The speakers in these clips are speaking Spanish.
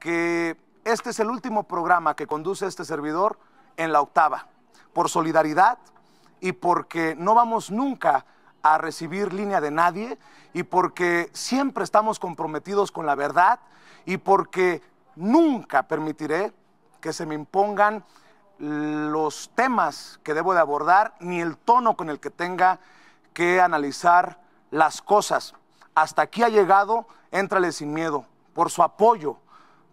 que este es el último programa que conduce este servidor en la octava, por solidaridad y porque no vamos nunca a recibir línea de nadie y porque siempre estamos comprometidos con la verdad y porque nunca permitiré que se me impongan los temas que debo de abordar ni el tono con el que tenga que analizar las cosas. Hasta aquí ha llegado, éntrale sin miedo, por su apoyo,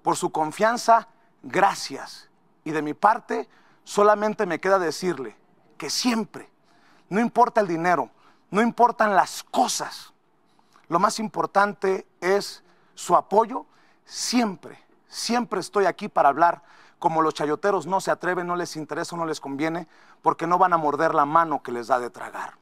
por su confianza, gracias. Y de mi parte, solamente me queda decirle que siempre, no importa el dinero, no importan las cosas, lo más importante es su apoyo. Siempre, siempre estoy aquí para hablar. Como los chayoteros no se atreven, no les interesa, o no les conviene, porque no van a morder la mano que les da de tragar.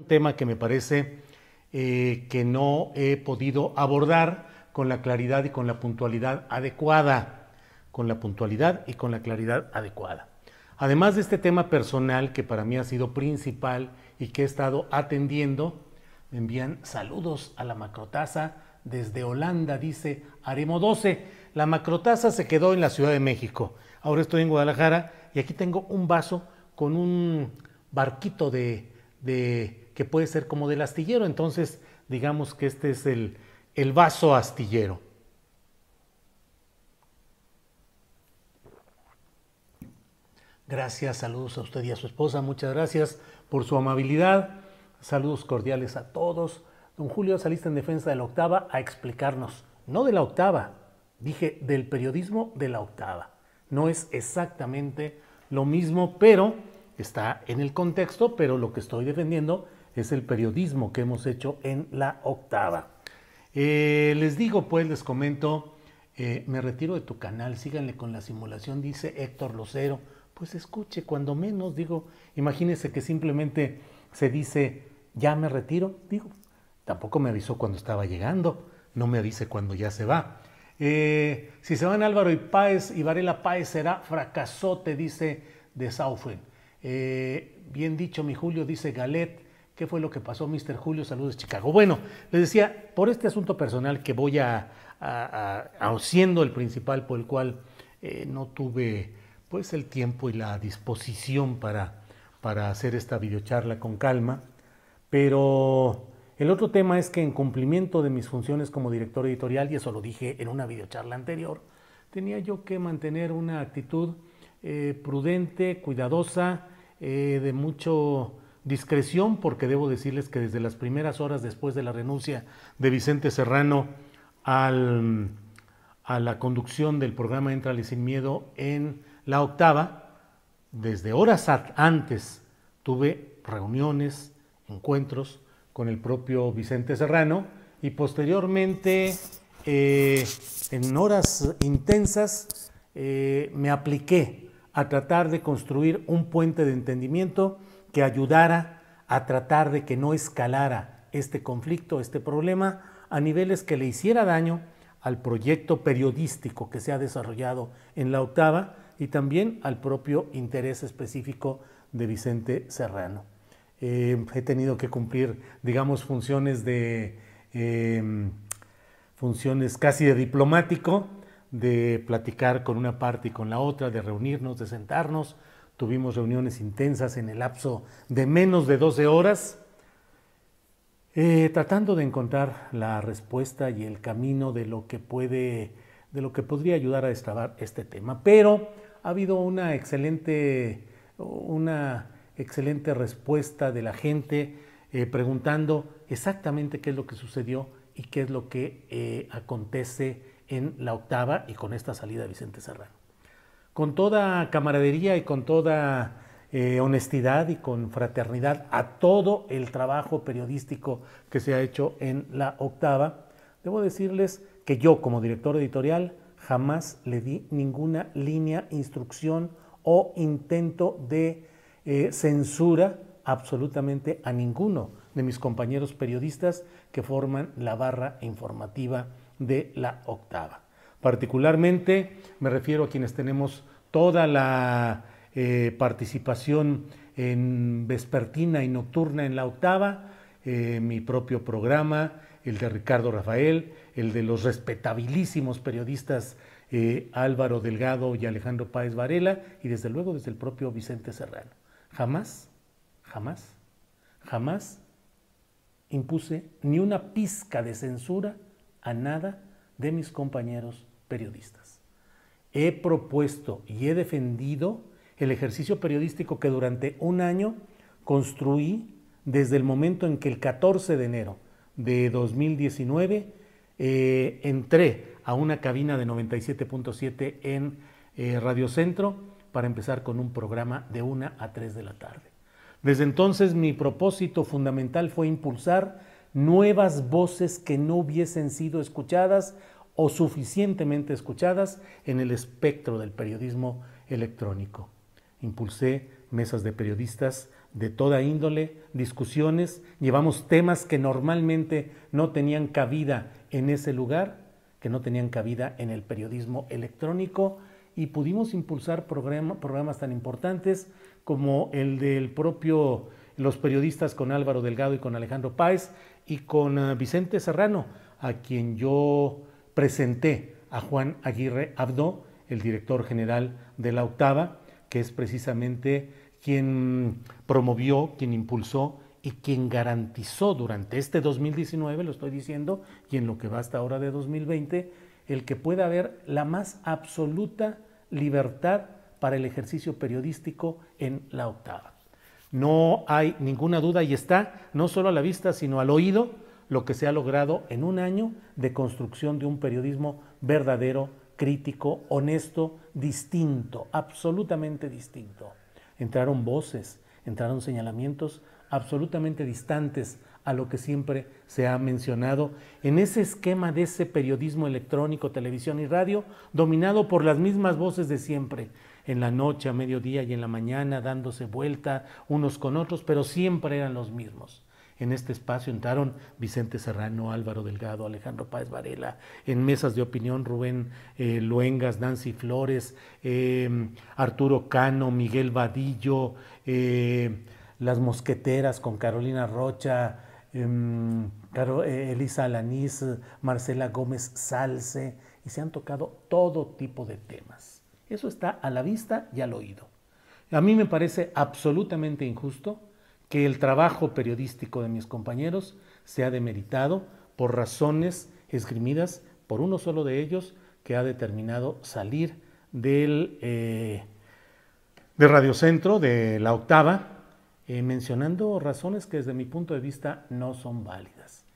Un tema que me parece eh, que no he podido abordar con la claridad y con la puntualidad adecuada. Con la puntualidad y con la claridad adecuada. Además de este tema personal que para mí ha sido principal y que he estado atendiendo, me envían saludos a la macrotaza desde Holanda, dice Aremo 12. La macrotaza se quedó en la Ciudad de México. Ahora estoy en Guadalajara y aquí tengo un vaso con un barquito de que puede ser como del astillero. Entonces, digamos que este es el, vaso astillero. Gracias, saludos a usted y a su esposa. Muchas gracias por su amabilidad. Saludos cordiales a todos. Don Julio, saliste en defensa de la octava a explicarnos. No de la octava, dije del periodismo de la octava. No es exactamente lo mismo, pero está en el contexto, pero lo que estoy defendiendo es el periodismo que hemos hecho en la octava. Eh, les digo, pues, les comento, eh, me retiro de tu canal, síganle con la simulación, dice Héctor Locero, Pues escuche, cuando menos, digo, imagínense que simplemente se dice, ya me retiro, digo, tampoco me avisó cuando estaba llegando, no me avise cuando ya se va. Eh, si se van Álvaro y Páez y Varela Páez será fracasote, dice de Saufen. bien dicho, mi Julio, dice Galet qué fue lo que pasó, Mr. Julio. Saludos, Chicago. Bueno, les decía, por este asunto personal que voy a, siendo el principal por el cual eh, no tuve pues el tiempo y la disposición para, para hacer esta videocharla con calma, pero el otro tema es que en cumplimiento de mis funciones como director editorial, y eso lo dije en una videocharla anterior, tenía yo que mantener una actitud eh, prudente, cuidadosa, eh, de mucho discreción porque debo decirles que desde las primeras horas después de la renuncia de Vicente Serrano a la conducción del programa Entrale sin miedo en la octava, desde horas antes tuve reuniones, encuentros con el propio Vicente Serrano y posteriormente eh, en horas intensas eh, me apliqué a tratar de construir un puente de entendimiento que ayudara a tratar de que no escalara este conflicto, este problema, a niveles que le hiciera daño al proyecto periodístico que se ha desarrollado en la octava y también al propio interés específico de Vicente Serrano. Eh, he tenido que cumplir, digamos, funciones de em, funciones casi de diplomático, de platicar con una parte y con la otra, de reunirnos, de sentarnos, Tuvimos reuniones intensas en el lapso de menos de 12 horas, eh, tratando de encontrar la respuesta y el camino de lo que puede, de lo que podría ayudar a destrabar este tema. Pero ha habido una excelente, una excelente respuesta de la gente eh, preguntando exactamente qué es lo que sucedió y qué es lo que eh, acontece en la octava y con esta salida de Vicente Serrano con toda camaradería y con toda eh, honestidad y con fraternidad a todo el trabajo periodístico que se ha hecho en la octava, debo decirles que yo como director editorial jamás le di ninguna línea, instrucción o intento de eh, censura absolutamente a ninguno de mis compañeros periodistas que forman la barra informativa de la octava. Particularmente me refiero a quienes tenemos toda la eh, participación en vespertina y nocturna en la octava, eh, mi propio programa, el de Ricardo Rafael, el de los respetabilísimos periodistas eh, Álvaro Delgado y Alejandro Páez Varela, y desde luego desde el propio Vicente Serrano. Jamás, jamás, jamás impuse ni una pizca de censura a nada de mis compañeros periodistas. He propuesto y he defendido el ejercicio periodístico que durante un año construí desde el momento en que el 14 de enero de 2019 eh, entré a una cabina de 97.7 en eh, Radio Centro para empezar con un programa de 1 a 3 de la tarde. Desde entonces mi propósito fundamental fue impulsar nuevas voces que no hubiesen sido escuchadas o suficientemente escuchadas en el espectro del periodismo electrónico. Impulsé mesas de periodistas de toda índole, discusiones, llevamos temas que normalmente no tenían cabida en ese lugar, que no tenían cabida en el periodismo electrónico y pudimos impulsar programas tan importantes como el del propio los periodistas con Álvaro Delgado y con Alejandro Páez y con eh, Vicente Serrano, a quien yo presenté a Juan Aguirre Abdo, el director general de la Octava, que es precisamente quien promovió, quien impulsó y quien garantizó durante este 2019, lo estoy diciendo, y en lo que va hasta ahora de 2020, el que pueda haber la más absoluta libertad para el ejercicio periodístico en la octava. No hay ninguna duda y está no solo a la vista, sino al oído lo que se ha logrado en un año de construcción de un periodismo verdadero, crítico, honesto, distinto, absolutamente distinto. Entraron voces, entraron señalamientos absolutamente distantes a lo que siempre se ha mencionado en ese esquema de ese periodismo electrónico, televisión y radio, dominado por las mismas voces de siempre, en la noche, a mediodía y en la mañana, dándose vuelta unos con otros, pero siempre eran los mismos. En este espacio entraron Vicente Serrano, Álvaro Delgado, Alejandro Páez Varela, en mesas de opinión Rubén eh, Luengas, Nancy Flores, em, Arturo Cano, Miguel Vadillo, em, Las Mosqueteras con Carolina Rocha, em, eh, Elisa Alaniz, Marcela Gómez Salce, y se han tocado todo tipo de temas. Eso está a la vista y al oído. A mí me parece absolutamente injusto que el trabajo periodístico de mis compañeros se ha demeritado por razones esgrimidas por uno solo de ellos que ha determinado salir del eh, de Radio de la octava, eh, mencionando razones que desde mi punto de vista no son válidas.